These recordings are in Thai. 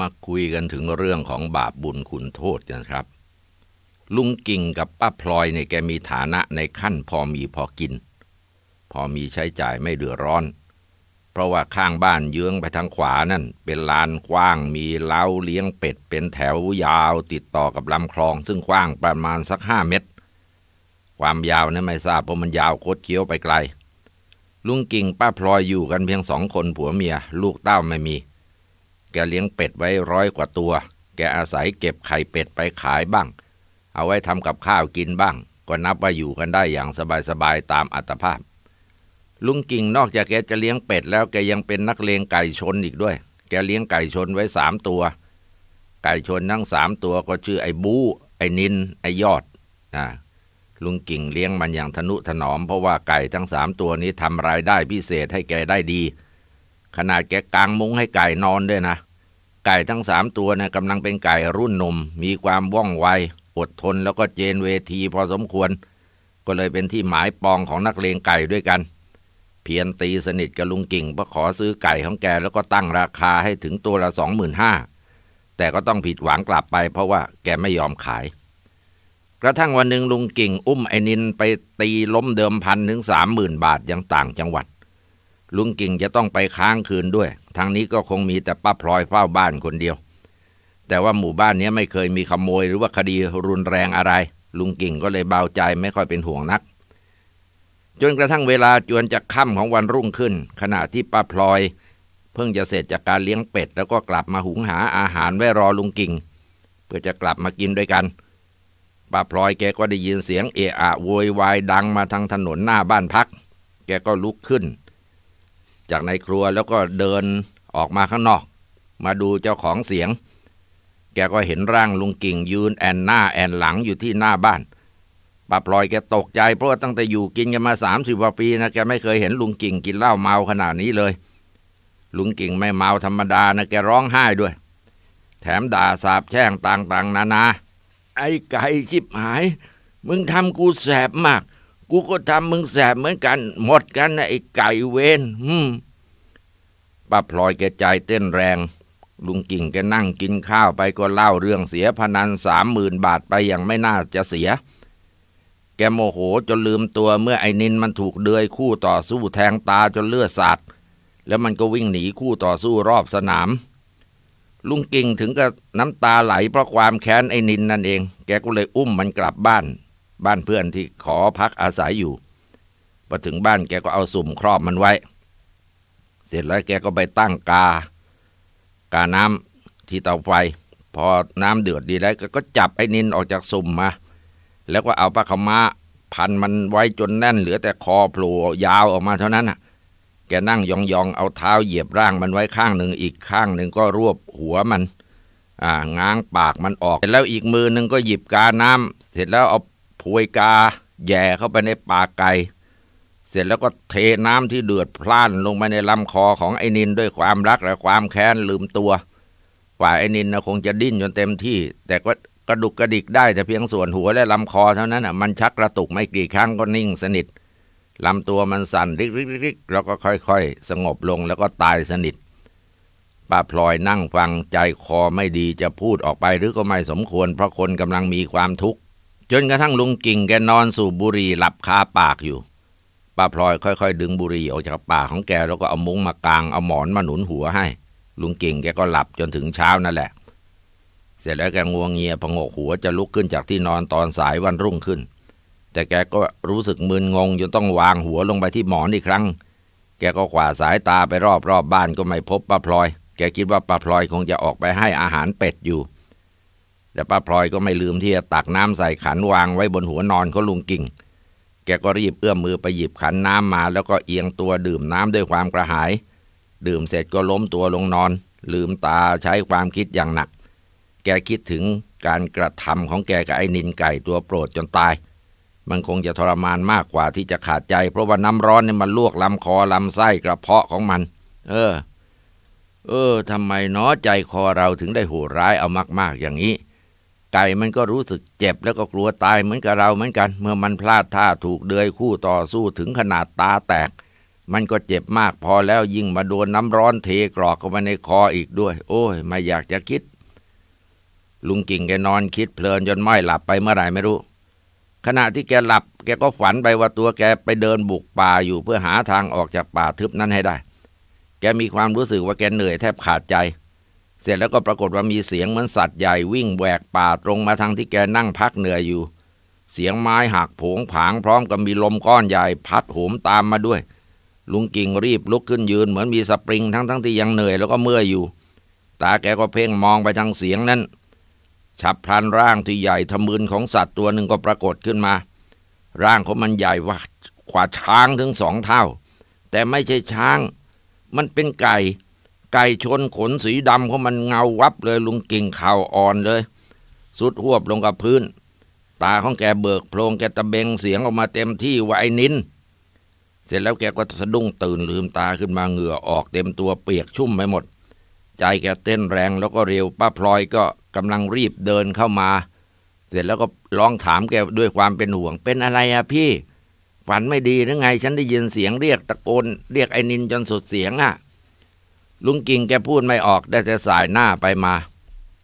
มาคุยกันถึงเรื่องของบาปบุญคุณโทษกันครับ ลุงกิ่งกับป้าพลอยเนี่ยแกมีฐานะในขั้นพอมีพอกิน พอมีใช้จ่ายไม่เดือดร้อน เพราะว่าข้างบ้านเยื้องไปทางขวานั่นเป็นลานกว้างมีเล้าเลี้ยงเป็ดเป็นแถวยาวติดต่อกับลำคลองซึ่งกว้างประมาณสักห้าเมตร ความยาวนั้นไม่ทราบเพราะมันยาวโคตรเคี้ยวไปไกล ลุงกิ่งป้าพลอยอยู่กันเพียงสองคนผัวเมียลูกเต้าไม่มีแกเลี้ยงเป็ดไว้ร้อยกว่าตัว แกอาศัยเก็บไข่เป็ดไปขายบ้าง เอาไว้ทำกับข้าวกินบ้าง ก็นับว่าอยู่กันได้อย่างสบายๆ ตามอัตภาพ ลุงกิ่งนอกจากแกจะเลี้ยงเป็ดแล้ว แกยังเป็นนักเลงไก่ชนอีกด้วย แกเลี้ยงไก่ชนไว้สามตัว ไก่ชนทั้งสามตัวก็ชื่อไอ้บูไอ้นิน ไอ้ยอดนะลุงกิ่งเลี้ยงมันอย่างทนุถนอม เพราะว่าไก่ทั้งสามตัวนี้ทำรายได้พิเศษให้แกได้ดี ขนาดแกกางมุ้งให้ไก่นอนด้วยนะไก่ทั้งสามตัวนะกำลังเป็นไก่รุ่นหนุ่มมีความว่องไวอดทนแล้วก็เจนเวทีพอสมควร ก็เลยเป็นที่หมายปองของนักเลงไก่ด้วยกัน เพียนตีสนิทกับลุงกิ่งเพื่อขอซื้อไก่ของแกแล้วก็ตั้งราคาให้ถึงตัวละสองหมื่นห้าแต่ก็ต้องผิดหวังกลับไปเพราะว่าแกไม่ยอมขาย กระทั่งวันหนึ่งลุงกิ่ง อุ้มไอ้นินไปตีล้มเดิมพันถึงสามหมื่นบาทยังต่าง จังหวัดลุงกิ่งจะต้องไปค้างคืนด้วย ทางนี้ก็คงมีแต่ป้าพลอยเฝ้าบ้านคนเดียว แต่ว่าหมู่บ้านนี้ไม่เคยมีขโมย หรือว่าคดีรุนแรงอะไร ลุงกิ่งก็เลยเบาใจไม่ค่อยเป็นห่วงนัก จนกระทั่งเวลาจวนจะค่ำของวันรุ่งขึ้น ขณะที่ป้าพลอย เพิ่งจะเสร็จจากการเลี้ยงเป็ด แล้วก็กลับมาหุงหาอาหารไว้รอลุงกิ่ง เพื่อจะกลับมากินด้วยกัน ป้าพลอยแกก็ได้ยินเสียงเอะอะโวยวายดังมาทางถนนหน้าบ้านพัก แกก็ลุกขึ้นจากในครัวแล้วก็เดินออกมาข้างนอกมาดูเจ้าของเสียง แกก็เห็นร่างลุงกิ่งยืนแอนหน้า แอนหลังอยู่ที่หน้าบ้านป้าพลอยแกตกใจเพราะตั้งแต่อยู่กินกันมาสามสิบกว่าปีนะแกไม่เคยเห็นลุงกิ่งกินเหล้าเมาขนาดนี้เลย ลุงกิ่งไม่เมาธรรมดานะแกร้องไห้ด้วย แถมด่าสาบแช่ง ต่าง ๆ นานา ไอ้ไก่ชิบหาย มึงทำกูแสบมากกูก็ทำมึงแสบเหมือนกัน หมดกันนะไอ้ไก่เวนอืมป้าพลอยแกใจเต้นแรง ลุงกิ่งแกนั่งกินข้าวไปก็เล่าเรื่องเสียพนันสามหมื่นบาทไปอย่างไม่น่าจะเสีย แกโมโหจนลืมตัวเมื่อไอ้นินมันถูกเดือยคู่ต่อสู้แทงตาจนเลือดสาดแล้วมันก็วิ่งหนีคู่ต่อสู้รอบสนาม ลุงกิ่งถึงกับน้ำตาไหลเพราะความแค้นไอ้นินนั่นเอง แกก็เลยอุ้มมันกลับบ้านบ้านเพื่อนที่ขอพักอาศัยอยู่พอถึงบ้านแกก็เอาสุ่มครอบมันไว้ เสร็จแล้วแกก็ไปตั้งกา กาน้ำที่เตาไฟ พอน้ำเดือดดีแล้ว ก็จับไอ้นินออกจากสุ่มมา แล้วก็เอาปลาขมาพันมันไว้จนแน่นเหลือแต่คอโผล่ยาวออกมาเท่านั้นะแกนั่งยองๆเอาเท้าเหยียบร่างมันไว้ข้างหนึ่งอีกข้างหนึ่งก็รวบหัวมัน อ่าง้างปากมันออกเสร็จแล้วอีกมือหนึ่งก็หยิบกาน้ำ เสร็จแล้วเอาวยกาแย่เข้าไปในปากไก่ เสร็จแล้วก็เทน้ำที่เดือดพล่านลงไปในลำคอของไอ้นินด้วยความรักและความแค้นลืมตัวฝ่ายไอ้นินนะคงจะดิ้นจนเต็มที่ แต่ก็กระดุกกระดิกได้แต่เพียงส่วนหัวและลำคอเท่านั้นอ่ะมันชักกระตุกไม่กี่ครั้งก็นิ่ง สนิทลำตัวมันสั่นริกๆแล้วก็ค่อยๆสงบลงแล้วก็ตายสนิทป้าพลอยนั่งฟังใจคอไม่ดีจะพูดออกไปหรือก็ไม่สมควรเพราะคนกำลังมีความทุกข์จนกระทั่งลุงกิ่งแกนอนสูบบุหรี่หลับคาปากอยู่ป้าพลอยค่อยๆดึงบุหรี่ออกจากปากของแกแล้วก็เอามุ้งมากางเอาหมอนมาหนุนหัวให้ ลุงกิ่งแกก็หลับจนถึงเช้านั่นแหละ เสร็จแล้วแกงวงเงียพงกหัวจะลุกขึ้นจากที่นอนตอนสายวันรุ่งขึ้น แต่แกก็รู้สึกมึนงงจนต้องวางหัวลงไปที่หมอนอีกครั้ง แกก็ขวาสายตาไปรอบๆบบ้านก็ไม่พบป้าพลอย แกคิดว่าป้าพลอยคงจะออกไปให้อาหารเป็ดอยู่แต่ป้าพลอยก็ไม่ลืมที่จะตักน้ำใส่ขันวางไว้บนหัวนอนของลุงกิ่ง แกก็รีบเอื้อมมือไปหยิบขันน้ำมาแล้วก็เอียงตัวดื่มน้ำด้วยความกระหาย ดื่มเสร็จก็ล้มตัวลงนอน ลืมตาใช้ความคิดอย่างหนัก แกคิดถึงการกระทำของแกกับไอ้นินไก่ตัวโปรดจนตาย มันคงจะทรมานมากกว่าที่จะขาดใจเพราะว่าน้ำร้อนเนี่ยมันลวกลำคอลำไส้กระเพาะของมัน เออ เออทำไมเนาะใจคอเราถึงได้โหดร้ายเอามาก ๆอย่างนี้ไก่มันก็รู้สึกเจ็บแล้วก็กลัวตายเหมือนกับเราเหมือนกัน เมื่อมันพลาดท่าถูกเดือยคู่ต่อสู้ถึงขนาดตาแตก มันก็เจ็บมากพอแล้วยิ่งมาโดนน้ำร้อนเทกรอกเข้ามาในคออีกด้วย โอ้ย ไม่อยากจะคิด ลุงกิ่งแกนอนคิดเพลินจนไม่หลับไปเมื่อไหร่ไม่รู้ ขณะที่แกหลับ แกก็ฝันไปว่าตัวแกไปเดินบุกป่าอยู่เพื่อหาทางออกจากป่าทึบนั้นให้ได้ แกมีความรู้สึกว่าแกเหนื่อยแทบขาดใจเสร็จแล้วก็ปรากฏว่ามีเสียงเหมือนสัตว์ใหญ่วิ่งแหวกป่าตรงมาทางที่แกนั่งพักเหนื่อยอยู่ เสียงไม้หักผงผางพร้อมกับมีลมก้อนใหญ่พัดโหมตามมาด้วย ลุงกิ่งรีบลุกขึ้นยืนเหมือนมีสปริงทั้งทั้งที่ยังเหนื่อยแล้วก็เมื่อยอยู่ ตาแกก็เพ่งมองไปทางเสียงนั้น ฉับพลันร่างที่ใหญ่ทะมึนของสัตว์ตัวหนึ่งก็ปรากฏขึ้นมา ร่างของมันใหญ่ว่าขวาช้างถึงสองเท่าแต่ไม่ใช่ช้างมันเป็นไก่ไก่ชนขนสีดำเขาะมันเงาวับเลยลุงกิ่งข่าวอ่อนเลย สุดหวบลงกับพื้น ตาของแกเบิกโพรง แกตะเบงเสียงออกมาเต็มที่ว่าไอ้นินเสร็จแล้วแกก็สะดุ้งตื่นลืมตาขึ้นมาเหงื่อออกเต็มตัวเปียกชุ่มไปหมดใจแกเต้นแรงแล้วก็เร็วป้าพลอยก็กำลังรีบเดินเข้ามา เสร็จแล้วก็ร้องถามแกด้วยความเป็นห่วง เป็นอะไรอะพี่ ฝันไม่ดีหรือไงฉันได้ยินเสียง เรียกตะโกน เรียกไอ้นินจนสุดเสียงอะลุงกิ่งแกพูดไม่ออก ได้แต่สายหน้าไปมา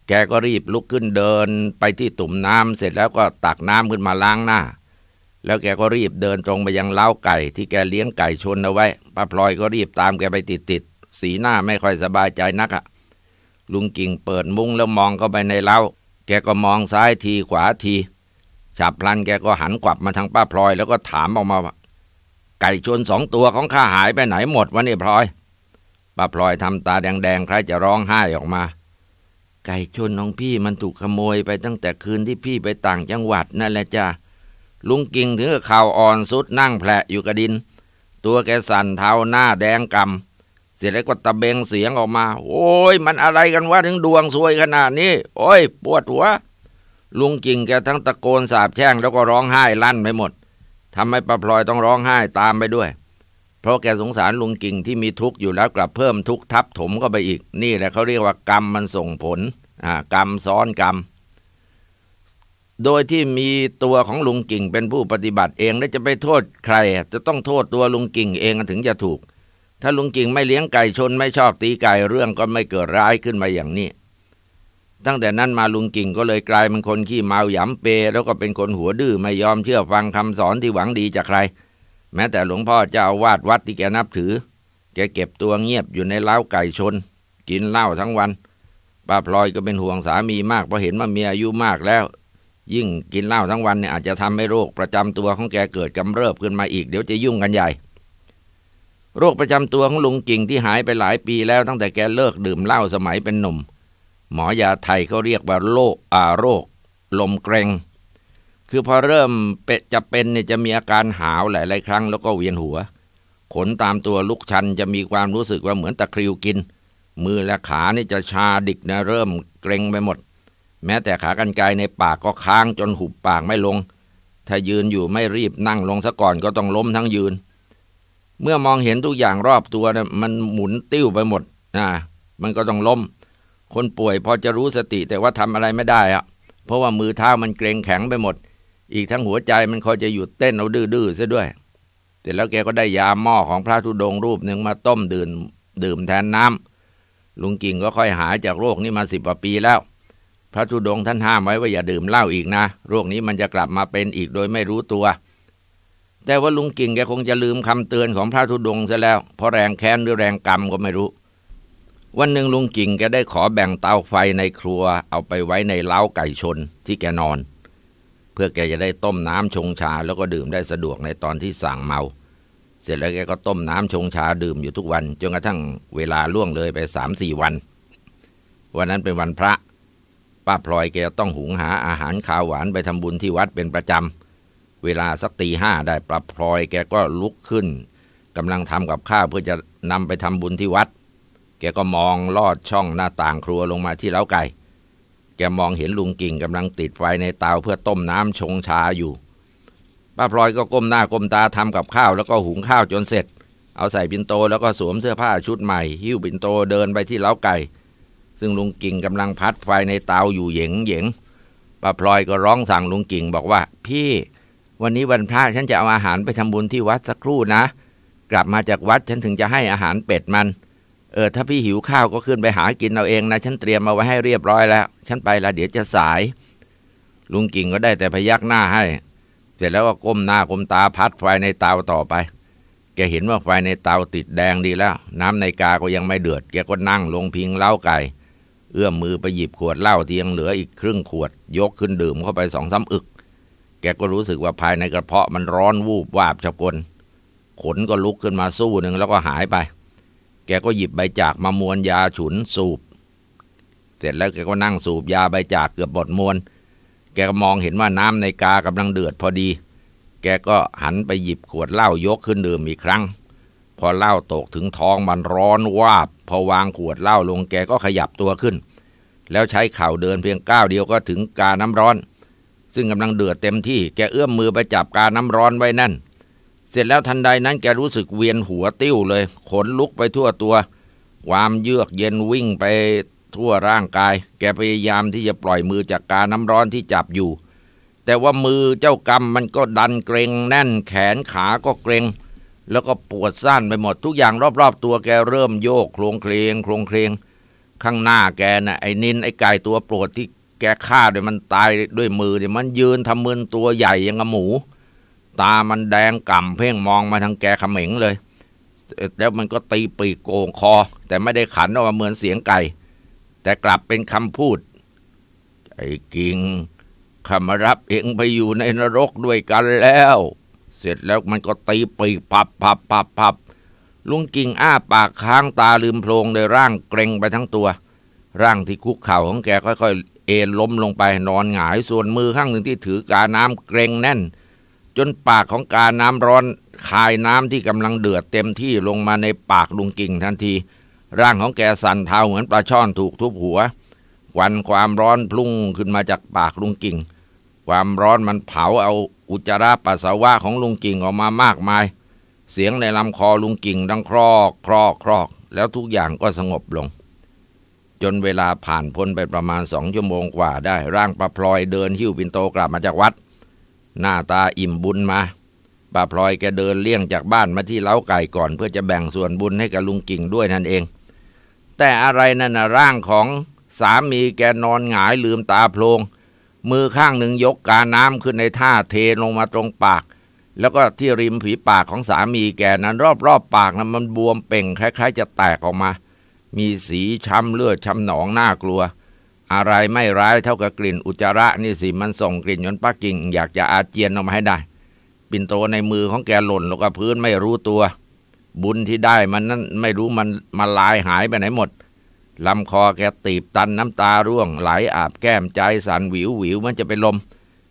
แกก็รีบลุกขึ้นเดินไปที่ตุ่มน้ำ เสร็จแล้วก็ตักน้ำขึ้นมาล้างหน้า แล้วแกก็รีบเดินตรงไปยังเล้าไก่ที่แกเลี้ยงไก่ชนเอาไว้ ป้าพลอยก็รีบตามแกไปติดๆ สีหน้าไม่ค่อยสบายใจนักอะลุงกิ่งเปิดมุ้งแล้วมองเข้าไปในเล้า แกก็มองซ้ายทีขวาที ฉับพลันแกก็หันกลับมาทางป้าพลอยแล้วก็ถามออกมาว่า ไก่ชนสองตัวของข้าหายไปไหนหมดวะนี่พลอยป้าพลอยทำตาแดงๆคล้ายจะร้องไห้ออกมา ไก่ชนของพี่มันถูกขโมยไปตั้งแต่คืนที่พี่ไปต่างจังหวัดนั่นแหละจ้า ลุงกิ่งถึงกับข่าวอ่อนสุดนั่งแผลอยู่กับดิน ตัวแกสั่นเทาหน้าแดงกำเสียแล้วก็ตะเบงเสียงออกมา โอ้ยมันอะไรกันวะถึงดวงซวยขนาดนี้ โอ้ย ปวดหัว ลุงกิ่งแกทั้งตะโกนสาบแช่งแล้วก็ร้องไห้ลั่นไปหมดทำให้ป้าพลอยต้องร้องไห้ตามไปด้วยเพราะแกสงสารลุงกิ่งที่มีทุกข์อยู่แล้วกลับเพิ่มทุกข์ทับถมเข้าไปอีก นี่แหละเขาเรียกว่ากรรมมันส่งผลอ่ากรรมซ้อนกรรม โดยที่มีตัวของลุงกิ่งเป็นผู้ปฏิบัติเองแล้วจะไปโทษใคร จะต้องโทษตัวลุงกิ่งเองถึงจะถูก ถ้าลุงกิ่งไม่เลี้ยงไก่ชนไม่ชอบตีไก่เรื่องก็ไม่เกิดร้ายขึ้นมาอย่างนี้ ตั้งแต่นั้นมาลุงกิ่งก็เลยกลายเป็นคนขี้เมาหยำเป แล้วก็เป็นคนหัวดื้อไม่ยอมเชื่อฟังคำสอนที่หวังดีจากใครแม้แต่หลวงพ่อเจ้าวาดวัดที่แกนับถือ แกเก็บตัวเงียบอยู่ในเล้าไก่ชน กินเหล้าทั้งวันป้าพลอยก็เป็นห่วงสามีมากเพราะเห็นว่าเมียอายุมากแล้ว ยิ่งกินเหล้าทั้งวันเนี่ยอาจจะทำให้โรคประจำตัวของแกเกิดกำเริบขึ้นมาอีกเดี๋ยวจะยุ่งกันใหญ่ โรคประจำตัวของลุงกิ่งที่หายไปหลายปีแล้วตั้งแต่แกเลิกดื่มเหล้าสมัยเป็นหนุ่ม หมอยาไทยเขาเรียกว่าโรคอาโรคลมเกรงคือพอเริ่มเปจะเป็นเนี่ยจะมีอาการหาวหลายๆ ครั้งแล้วก็เวียนหัว ขนตามตัวลุกชันจะมีความรู้สึกว่าเหมือนตะคริวกิน มือและขานี่จะชาดิกนะเริ่มเกรงไปหมด แม้แต่ขากรรไกรในปากก็ค้างจนหุบปากไม่ลง ถ้ายืนอยู่ไม่รีบนั่งลงซะก่อนก็ต้องล้มทั้งยืน เมื่อมองเห็นทุกอย่างรอบตัวนะมันหมุนติ้วไปหมดนะมันก็ต้องล้ม คนป่วยพอจะรู้สติแต่ว่าทำอะไรไม่ได้อะเพราะว่ามือเท้ามันเกรงแข็งไปหมดอีกทั้งหัวใจมันคอยจะหยุดเต้นเอาดื้อๆซะด้วยเสร็จแล้วแกก็ได้ยาหม้อของพระธุดงรูปหนึ่งมาต้มดื่มดื่มแทนน้ำ ลุงกิ่งก็ค่อยหายจากโรคนี้มาสิบกว่าปีแล้ว พระธุดงท่านห้ามไว้ว่าอย่าดื่มเหล้าอีกนะ โรคนี้มันจะกลับมาเป็นอีกโดยไม่รู้ตัว แต่ว่าลุงกิ่งแกคงจะลืมคำเตือนของพระธุดงซะแล้ว เพราะแรงแค้นหรือแรงกรรมก็ไม่รู้ วันหนึ่งลุงกิ่งแกได้ขอแบ่งเตาไฟในครัว เอาไปไว้ในเล้าไก่ชนที่แกนอนเพื่อแกจะได้ต้มน้ำชงชาแล้วก็ดื่มได้สะดวกในตอนที่สั่งเมา เสร็จแล้วแกก็ต้มน้ำชงชาดื่มอยู่ทุกวันจนกระทั่งเวลาล่วงเลยไปสามสี่วัน วันนั้นเป็นวันพระ ป้าพลอยแกต้องหุงหาอาหารขาวหวานไปทำบุญที่วัดเป็นประจำ เวลาสักตีห้าได้ป้าพลอยแกก็ลุกขึ้น กำลังทำกับข้าวเพื่อจะนำไปทำบุญที่วัด แกก็มองลอดช่องหน้าต่างครัวลงมาที่เล้าไก่แกมองเห็นลุงกิ่งกำลังติดไฟในเตาเพื่อต้มน้ำชงชาอยู่ ป้าพลอยก็ก้มหน้าก้มตาทำกับข้าวแล้วก็หุงข้าวจนเสร็จ เอาใส่ปินโตแล้วก็สวมเสื้อผ้าชุดใหม่ หิ้วปินโตเดินไปที่เล้าไก่ ซึ่งลุงกิ่งกำลังพัดไฟในเตาอยู่เหยงเหยงป้าพลอยก็ร้องสั่งลุงกิ่งบอกว่า พี่ วันนี้วันพระฉันจะเอาอาหารไปทำบุญที่วัดสักครู่นะ กลับมาจากวัดฉันถึงจะให้อาหารเป็ดมันเออ ถ้าพี่หิวข้าวก็ขึ้นไปหากินเอาเองนะ ฉันเตรียมมาไว้ให้เรียบร้อยแล้ว ฉันไปละเดี๋ยวจะสาย ลุงกิ่งก็ได้แต่พยักหน้าให้ เสร็จแล้วก็ก้มหน้าก้มตาพัดไฟในเตาต่อไป แกเห็นว่าไฟในเตาติดแดงดีแล้ว น้ำในกาก็ยังไม่เดือด แกก็นั่งลงพิงเล้าไก่ เอื้อมมือไปหยิบขวดเหล้าที่ยังเหลือ อีกครึ่งขวด ยกขึ้นดื่มเข้าไปสองสาอึก แกก็รู้สึกว่าภายในกระเพาะมันร้อนวูบวาบชะกลขนก็ลุกขึ้นมาสู้หนึ่งแล้วก็หายไปแกก็หยิบใบจากมามวนยาฉุนสูบ เสร็จแล้วแกก็นั่งสูบยาใบจากเกือบหมดมวน แกก็มองเห็นว่าน้ำในกากำลังเดือดพอดี แกก็หันไปหยิบขวดเหล้ายกขึ้นดื่มอีกครั้ง พอเหล้าตกถึงท้องมันร้อนวาบพอวางขวดเหล้าลงแกก็ขยับตัวขึ้น แล้วใช้เข่าเดินเพียงก้าวเดียวก็ถึงกาน้ำร้อนซึ่งกำลังเดือดเต็มที่แกเอื้อมมือไปจับกาน้ำร้อนไว้นั่นเสร็จแล้วทันใดนั้นแกรู้สึกเวียนหัวติ้วเลย ขนลุกไปทั่วตัว ความเยือกเย็นวิ่งไปทั่วร่างกาย แกพยายามที่จะปล่อยมือจากกาน้ำร้อนที่จับอยู่ แต่ว่ามือเจ้ากรรมมันก็ดันเกรงแน่นแขนขาก็เกรง แล้วก็ปวดสั้นไปหมดทุกอย่างรอบ ๆ ตัวแกเริ่มโยก โครงเคลงโครงเคลงข้างหน้าแกนะ่ะไอ้นินไอ้ไก่ตัวโปรดที่แกฆ่าด้วยมันตายด้วยมือเนี่ยมันยืนทำมือตัวใหญ่ยังกระหมูตามันแดงก่ำเพ่งมองมาทางแกขมิงเลย แล้วมันก็ตีปีกโกงคอ แต่ไม่ได้ขันออกมาเหมือนเสียงไก่ แต่กลับเป็นคำพูด ไอ้กิงขามารับเองไปอยู่ในนรกด้วยกันแล้ว เสร็จแล้วมันก็ตีปีกปับปับปับปับลุงกิงอ้าปากค้างตาลืมโพลงในร่างเกรงไปทั้งตัว ร่างที่คุกเข่าของแกค่อย ๆ เอ็นล้มลงไปนอนหงาย ส่วนมือข้างหนึ่งที่ถือกาน้ำเกรงแน่นจนปากของกา น้ำร้อนคายน้ำที่กำลังเดือดเต็มที่ลงมาในปากลุงกิ่งทันที ร่างของแกสั่นเทาเหมือนปลาช่อนถูกทุบหัวควันความร้อนพุ่งขึ้นมาจากปากลุงกิ่งความร้อนมันเผาเอาอุจจาระปัสสาวะของลุงกิ่งออกมามากมาย เสียงในลำคอลุงกิ่งดังครอกครอกครอก แล้วทุกอย่างก็สงบลง จนเวลาผ่านพ้นไปประมาณสองชั่วโมงกว่าได้ร่างประพลอยเดินหิ้วปินโตกลับมาจากวัดหน้าตาอิ่มบุญมาป้าพลอยแกเดินเลี่ยงจากบ้านมาที่เล้าไก่ก่อน เพื่อจะแบ่งส่วนบุญให้กับลุงกิ่งด้วยนั่นเอง แต่อะไรนั่นนะร่างของสามีแกนอนหงายลืมตาโพลง มือข้างหนึ่งยกกาน้ำขึ้นในท่าเทลงมาตรงปาก แล้วก็ที่ริมผีปากของสามีแกนั้นรอบๆ ปากนั้นมันบวมเป่งคล้ายๆจะแตกออกมา มีสีช้ำเลือดช้ำหนองน่ากลัวอะไรไม่ร้ายเท่ากับกลิ่น อุจจาระนี่สิมันส่งกลิ่นยนปักกิ่งอยากจะอาเจียนออกมาให้ได้ปิ่นโตในมือของแกหล่นลงกับพื้นไม่รู้ตัว บุญที่ได้มันนั่นไม่รู้มันมาลายหายไปไหนหมดลำคอแกตีบตันน้ำตาร่วงไหลอาบแก้มใจสันหวิวหวิวมันจะเป็นลม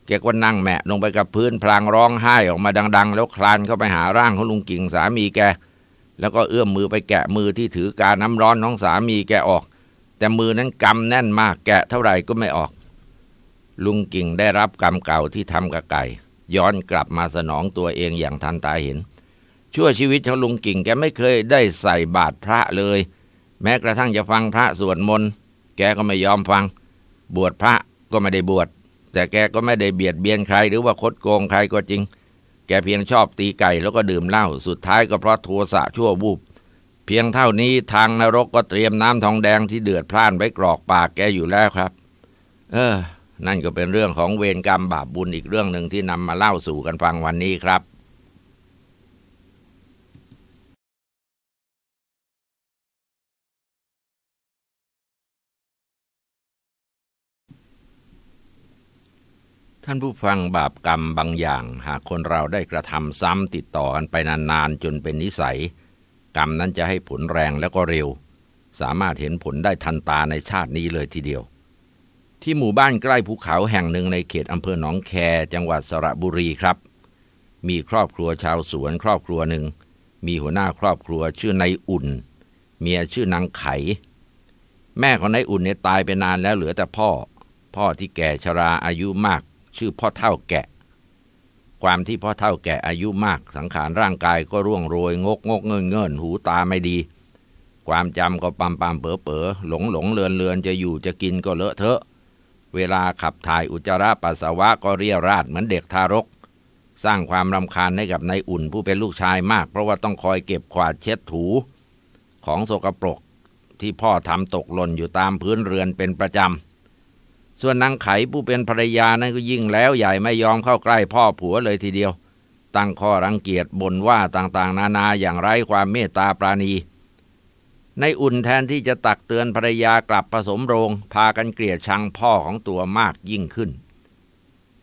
แกก็นั่งแมะ ลงไปกับพื้นพลางร้องไห้ออกมาดัง ๆ แล้วคลานเข้าไปหาร่างของลุงกิ่งสามีแกแล้วก็เอื้อมมือไปแกะมือที่ถือกาน้ำร้อนของสามีแกออกแต่มือนั้นกำแน่นมากแกะเท่าไหร่ก็ไม่ออก ลุงกิ่งได้รับกรรมเก่าที่ทำกับไก่ ย้อนกลับมาสนองตัวเองอย่างทันตาเห็น ชั่วชีวิตของลุงกิ่งแกไม่เคยได้ใส่บาตรพระเลย แม้กระทั่งจะฟังพระสวดมนต์ แกก็ไม่ยอมฟัง บวชพระก็ไม่ได้บวช แต่แกก็ไม่ได้เบียดเบียนใครหรือว่าคดโกงใครก็จริง แกเพียงชอบตีไก่แล้วก็ดื่มเหล้าสุดท้ายก็เพราะทัวสะชั่ววูบเพียงเท่านี้ทางนรกก็เตรียมน้ำทองแดงที่เดือดพล่านไว้กรอกปากแกอยู่แล้วครับ เออ นั่นก็เป็นเรื่องของเวรกรรมบาปบุญอีกเรื่องหนึ่งที่นำมาเล่าสู่กันฟังวันนี้ครับ ท่านผู้ฟังบาปกรรมบางอย่าง หากคนเราได้กระทำซ้ำติดต่อกันไปนานๆจนเป็นนิสัยกรรมนั้นจะให้ผลแรงและก็เร็ว สามารถเห็นผลได้ทันตาในชาตินี้เลยทีเดียว ที่หมู่บ้านใกล้ภูเขาแห่งหนึ่งในเขตอำเภอหนองแคจังหวัดสระบุรีครับ มีครอบครัวชาวสวนครอบครัวหนึ่ง มีหัวหน้าครอบครัวชื่อนายอุ่น เมียชื่อนางไข แม่ของนายอุ่นเนี่ยตายไปนานแล้วเหลือแต่พ่อ พ่อที่แก่ชราอายุมากชื่อพ่อเท่าแกะความที่พ่อเท่าแก่อายุมากสังขารร่างกายก็ร่วงโรย งกงกเงินเงินหูตาไม่ดี ความจำก็ปามปามเป๋อเป๋อหลงหลงเลือนเลือนจะอยู่จะกินก็เลอะเทอะ เวลาขับถ่ายอุจจาระปัสสาวะก็เรียราดเหมือนเด็กทารก สร้างความรำคาญให้กับนายอุ่นผู้เป็นลูกชายมากเพราะว่าต้องคอยเก็บขวาดเช็ดถู ของโสกปรกที่พ่อทำตกหล่นอยู่ตามพื้นเรือนเป็นประจำส่วนนางไขผู้เป็นภรรยานั้นก็ยิ่งแล้วใหญ่ไม่ยอมเข้าใกล้พ่อผัวเลยทีเดียว ตั้งข้อรังเกียจบ่นว่าต่างๆ นานาอย่างไร้ความเมตตาปราณี ในอุ่นแทนที่จะตักเตือนภรรยากลับผสมโรง พากันเกลียดชังพ่อของตัวมากยิ่งขึ้น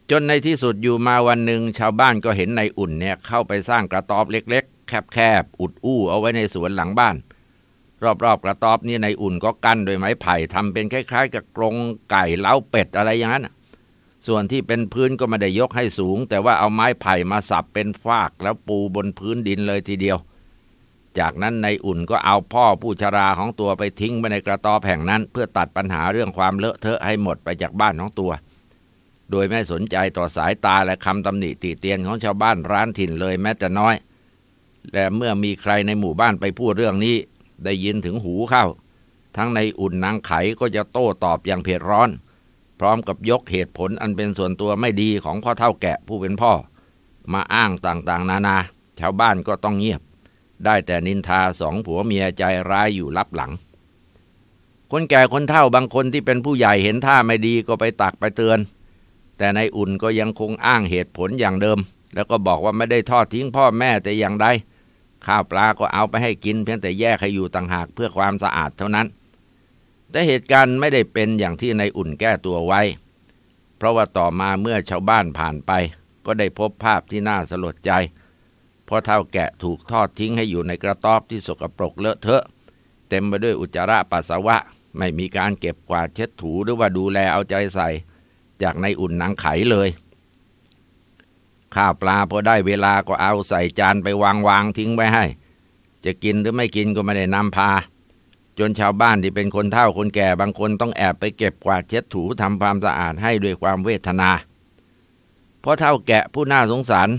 จนในที่สุดอยู่มาวันหนึ่งชาวบ้านก็เห็นในอุ่นเนี่ยเข้าไปสร้างกระต๊อบเล็ก ๆ แคบๆอุดอู้เอาไว้ในสวนหลังบ้านรอบๆกระต๊อบนี่ในอุ่นก็กั้นโดยไม้ไผ่ทำเป็นคล้ายๆกับกรงไก่เล้าเป็ดอะไรอย่างนั้นส่วนที่เป็นพื้นก็ไม่ได้ยกให้สูง แต่ว่าเอาไม้ไผ่มาสับเป็นฟากแล้วปูบนพื้นดินเลยทีเดียว จากนั้นในอุ่นก็เอาพ่อผู้ชราของตัวไปทิ้งไว้ในกระตอบแห่งนั้นเพื่อตัดปัญหาเรื่องความเลอะเทอะให้หมดไปจากบ้านของตัว โดยไม่สนใจต่อสายตาและคำตำหนิติเตียนของชาวบ้านร้านถิ่นเลยแม้แต่น้อย และเมื่อมีใครในหมู่บ้านไปพูดเรื่องนี้ได้ยินถึงหูเข้า ทั้งในอุ่นนางไขก็จะโต้ตอบอย่างเผ็ดร้อน พร้อมกับยกเหตุผลอันเป็นส่วนตัวไม่ดีของพ่อเท่าแกะผู้เป็นพ่อ มาอ้างต่างๆนานา ชาวบ้านก็ต้องเงียบ ได้แต่นินทาสองผัวเมียใจร้ายอยู่ลับหลัง คนแก่คนเท่าบางคนที่เป็นผู้ใหญ่เห็นท่าไม่ดีก็ไปตักไปเตือน แต่ในอุ่นก็ยังคงอ้างเหตุผลอย่างเดิม แล้วก็บอกว่าไม่ได้ทอดทิ้งพ่อแม่แต่อย่างใดข้าวปลาก็เอาไปให้กินเพียงแต่แยกให้อยู่ต่างหากเพื่อความสะอาดเท่านั้น แต่เหตุการณ์ไม่ได้เป็นอย่างที่ในอุ่นแก้ตัวไว้ เพราะว่าต่อมาเมื่อชาวบ้านผ่านไป ก็ได้พบภาพที่น่าสลดใจ เพราะเท่าแกะถูกทอดทิ้งให้อยู่ในกระต๊อบที่สกปรกเลอะเทอะ เต็มไปด้วยอุจจาระปัสสาวะไม่มีการเก็บกวาดเช็ดถูหรือว่าดูแลเอาใจใส่ จากในอุ่นหนังไขเลยข้าวปลาพอได้เวลาก็เอาใส่จานไปวางวางทิ้งไว้ให้ จะกินหรือไม่กินก็ไม่ได้นำพา จนชาวบ้านที่เป็นคนเฒ่าคนแก่บางคนต้องแอบไปเก็บกวาดเช็ดถูทำความสะอาดให้ด้วยความเวทนาเพราะเท่าแกะผู้น่าสงสาร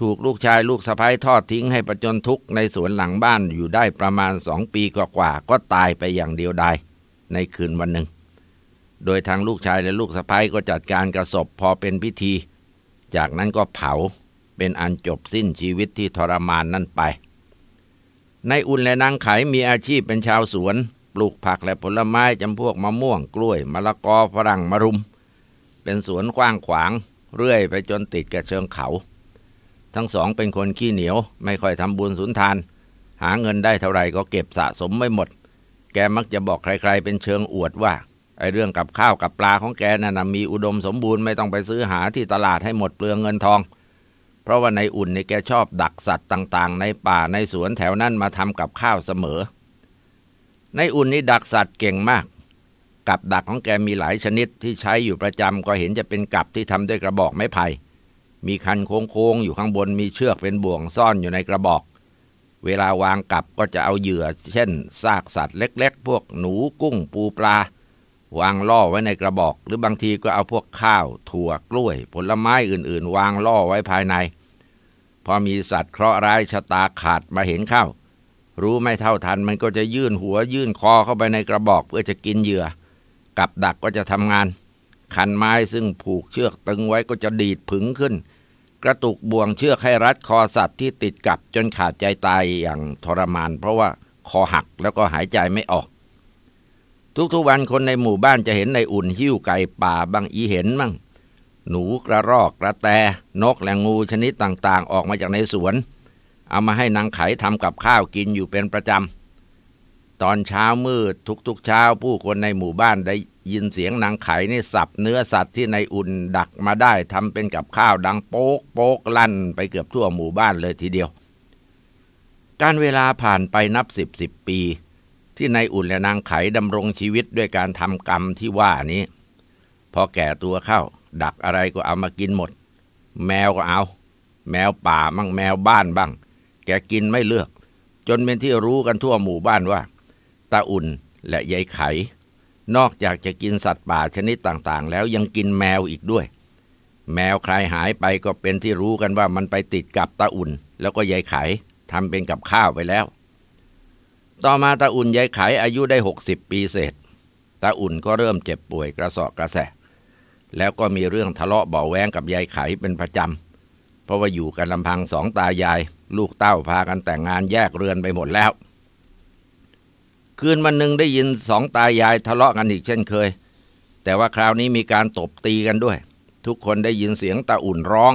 ถูกลูกชายลูกสะพ้ยทอดทิ้งให้ประจนทุกข์ ในสวนหลังบ้านอยู่ได้ประมาณสองปีกว่าก็ตายไปอย่างเดียวดายในคืนวันหนึ่ง โดยทางลูกชายและลูกสะพ้ยก็จัดการกระสบพอเป็นพิธีจากนั้นก็เผาเป็นอันจบสิ้นชีวิตที่ทรมานนั่นไป ในอุ่นและนางไขมีอาชีพเป็นชาวสวน ปลูกผักและผลไม้จำพวกมะม่วงกล้วย มะละกอฝรั่งมะรุม เป็นสวนกว้างขวางเรื่อยไปจนติดกับเชิงเขา ทั้งสองเป็นคนขี้เหนียวไม่ค่อยทำบุญสุนทาน หาเงินได้เท่าไหร่ก็เก็บสะสมไม่หมด แกมักจะบอกใครๆเป็นเชิงอวดว่าไอ้เรื่องกับข้าวกับปลาของแกนะ่ะมีอุดมสมบูรณ์ไม่ต้องไปซื้อหาที่ตลาดให้หมดเปลืองเงินทอง เพราะว่าในอุ่นนี่แกชอบดักสัตว์ต่างๆ ในป่าในสวนแถวนั้นมาทำกับข้าวเสมอ ในอุ่นนี่ดักสัตว์เก่งมาก กับดักของแกมีหลายชนิดที่ใช้อยู่ประจำก็เห็นจะเป็นกับที่ทำด้วยกระบอกไม้ไผ่มีคันโค้งๆอยู่ข้างบนมีเชือกเป็นบ่วงซ่อนอยู่ในกระบอก เวลาวางกับก็จะเอาเหยื่อ เช่นซากสัตว์เล็ก ๆ พวกหนูกุ้งปูปลาวางล่อไว้ในกระบอกหรือบางทีก็เอาพวกข้าว ถั่วกล้วยผลไม้อื่นๆวางล่อไว้ภายใน พอมีสัตว์เคราะห์ร้ายชะตาขาดมาเห็นเข้ารู้ไม่เท่าทันมันก็จะยื่นหัวยื่นคอเข้าไปในกระบอกเพื่อจะกินเหยื่อกับดักก็จะทำงาน คันไม้ซึ่งผูกเชือกตึงไว้ก็จะดีดผึงขึ้น กระตุกบ่วงเชือกให้รัดคอสัตว์ที่ติดกับจนขาดใจตายอย่างทรมาน เพราะว่าคอหักแล้วก็หายใจไม่ออกทุก ๆ วันคนในหมู่บ้านจะเห็นในอุ่นหิ้วไก่ป่า บางอีเห็นมั่งหนูกระรอกกระแต นกแหลงงูชนิดต่าง ๆ ออกมาจากในสวน เอามาให้นางไขทำกับข้าวกินอยู่เป็นประจำ ตอนเช้ามืดทุก ๆ เช้าผู้คนในหมู่บ้านได้ยินเสียงนางไขนี่สับเนื้อสัตว์ที่ในอุ่นดักมาได้ทำเป็นกับข้าวดังโป๊กโป๊กลั่นไปเกือบทั่วหมู่บ้านเลยทีเดียว การเวลาผ่านไปนับสิบสิบปีที่นายอุ่นและนางไขดำรงชีวิตด้วยการทำกรรมที่ว่านี้ พอแก่ตัวเข้า ดักอะไรก็เอามากินหมด แมวก็เอา แมวป่าบ้างแมวบ้านบ้าง แกกินไม่เลือก จนเป็นที่รู้กันทั่วหมู่บ้านว่าตาอุ่นและยายไข นอกจากจะกินสัตว์ป่าชนิดต่างๆ แล้วยังกินแมวอีกด้วย แมวใครหายไปก็เป็นที่รู้กันว่ามันไปติดกับตาอุ่นแล้วก็ยายไขทำเป็นกับข้าวไปแล้วต่อมาตาอุ่นยายไขอายุได้60 ปีเศษตาอุ่นก็เริ่มเจ็บป่วยกระสอบกระแสแล้วก็มีเรื่องทะเลาะเบาแวงกับยายไขเป็นประจำเพราะว่าอยู่กันลำพังสองตายาย ลูกเต้าพากันแต่งงานแยกเรือนไปหมดแล้ว คืนวันหนึ่งได้ยินสองตายายทะเลาะกันอีกเช่นเคย แต่ว่าคราวนี้มีการตบตีกันด้วย ทุกคนได้ยินเสียงตาอุ่นร้อง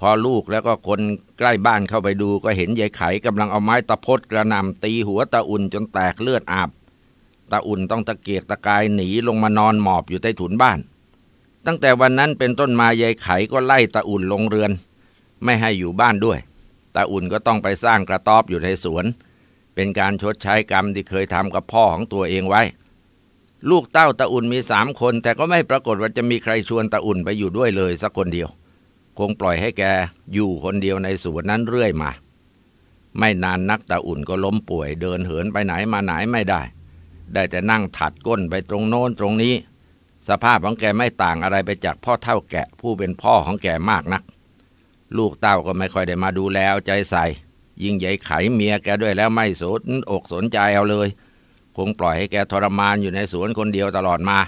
พอลูกแล้วก็คนใกล้บ้านเข้าไปดูก็เห็นยายไขกำลังเอาไม้ตะพดกระนำตีหัวตาอุ่นจนแตกเลือดอาบตาอุ่นต้องตะเกียกตะกายหนีลงมานอนหมอบอยู่ใต้ถุนบ้าน ตั้งแต่วันนั้นเป็นต้นมายายไขก็ไล่ตาอุ่นลงเรือน ไม่ให้อยู่บ้านด้วยตาอุ่นก็ต้องไปสร้างกระต๊อบอยู่ในสวน เป็นการชดใช้กรรมที่เคยทำกับพ่อของตัวเองไว้ ลูกเต้าตาอุ่นมีสามคนแต่ก็ไม่ปรากฏว่าจะมีใครชวนตาอุ่นไปอยู่ด้วยเลยสักคนเดียวคงปล่อยให้แกอยู่คนเดียวในสวนนั้นเรื่อยมา ไม่นานนักตาอุ่นก็ล้มป่วยเดินเหินไปไหนมาไหนไม่ได้ ได้แต่นั่งถัดก้นไปตรงโน้นตรงนี้ สภาพของแกไม่ต่างอะไรไปจากพ่อเท่าแกผู้เป็นพ่อของแกมากนัก ลูกเต้าก็ไม่ค่อยได้มาดูแลใจใส่ ยิ่งใหญ่ไขเมียแกด้วยแล้วไม่สนอกสนใจเอาเลย คงปล่อยให้แกทรมานอยู่ในสวนคนเดียวตลอดมา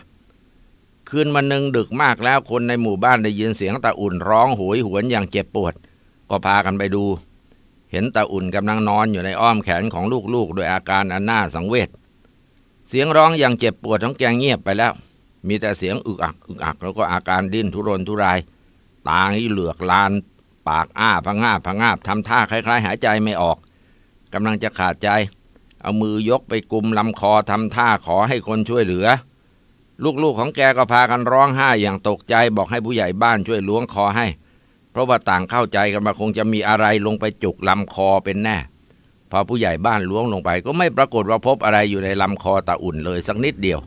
คืนวันหนึ่งดึกมากแล้วคนในหมู่บ้านได้ยินเสียงตาอุ่นร้องโหยหวนอย่างเจ็บปวด ก็พากันไปดู เห็นตาอุ่นกำลังนอนอยู่ในอ้อมแขนของลูกๆโดยอาการอันน่าสังเวชเสียงร้องอย่างเจ็บปวดของแกงเงียบไปแล้ว มีแต่เสียงอึกอักอึกอักแล้วก็อาการดิ้นทุรนทุรายตาที่เหลือกลาน ปากอ้าพังาพังงาทำท่าคล้ายๆ หายใจไม่ออกกำลังจะขาดใจ เอามือยกไปกุมลำคอทำท่าขอให้คนช่วยเหลือลูกๆของแกก็พากันร้องไห้อย่างตกใจบอกให้ผู้ใหญ่บ้านช่วยล้วงคอให้ เพราะว่าต่างเข้าใจกันมาคงจะมีอะไรลงไปจุกลำคอเป็นแน่ พอผู้ใหญ่บ้านล้วงลงไปก็ไม่ปรากฏว่าพบอะไรอยู่ในลำคอตาอุ่นเลยสักนิดเดียว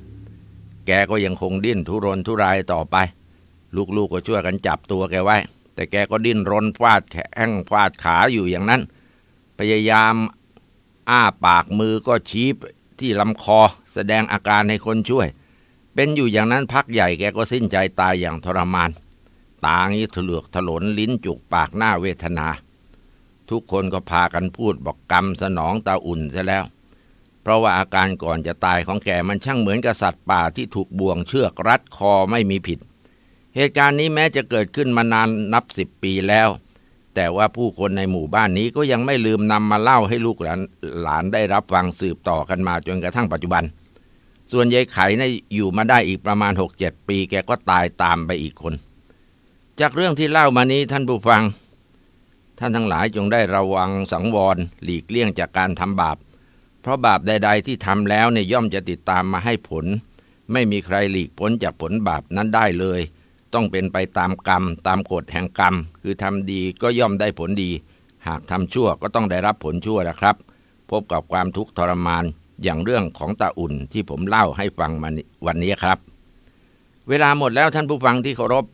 แกก็ยังคงดิ้นทุรนทุรายต่อไป ลูกๆกก็ช่วยกันจับตัวแกไว้ แต่แกก็ดิ้นรนฟาดแข้งฟาดขาอยู่อย่างนั้น พยายามอ้าปากมือก็ชี้ที่ลำคอแสดงอาการให้คนช่วยเป็นอยู่อย่างนั้นพักใหญ่แกก็สิ้นใจตายอย่างทรมานตางี้ถลือกถลนลิ้นจุกปากหน้าเวทนา ทุกคนก็พากันพูดบอกกรรมสนองตาอุ่นซะแล้ว เพราะว่าอาการก่อนจะตายของแกมันช่างเหมือนกับสัตว์ป่าที่ถูกบ่วงเชือกรัดคอไม่มีผิด เหตุการณ์นี้แม้จะเกิดขึ้นมานานนับสิบปีแล้ว แต่ว่าผู้คนในหมู่บ้านนี้ก็ยังไม่ลืมนำมาเล่าให้ลูกหลานหลานได้รับฟังสืบต่อกันมาจนกระทั่งปัจจุบันส่วนยายไข่นะ่ยอยู่มาได้อีกประมาณหกเจ็ดปีแกก็ตายตามไปอีกคน จากเรื่องที่เล่ามานี้ท่านผู้ฟัง ท่านทั้งหลายจงได้ระวังสังวรหลีกเลี่ยงจากการทำบาป เพราะบาปใด ๆ ที่ทำแล้วเนี่ยย่อมจะติดตามมาให้ผล ไม่มีใครหลีกพ้นจากผลบาปนั้นได้เลย ต้องเป็นไปตามกรรม ตามกฎแห่งกรรม คือทำดีก็ย่อมได้ผลดี หากทำชั่วก็ต้องได้รับผลชั่วนะครับพบกับความทุกข์ทรมานอย่างเรื่องของตาอุ่นที่ผมเล่าให้ฟังมาวันนี้ครับ เวลาหมดแล้วท่านผู้ฟังที่เคารพ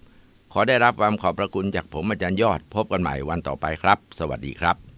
ขอได้รับความขอบพระคุณจากผมอาจารย์ยอดพบกันใหม่วันต่อไปครับ สวัสดีครับ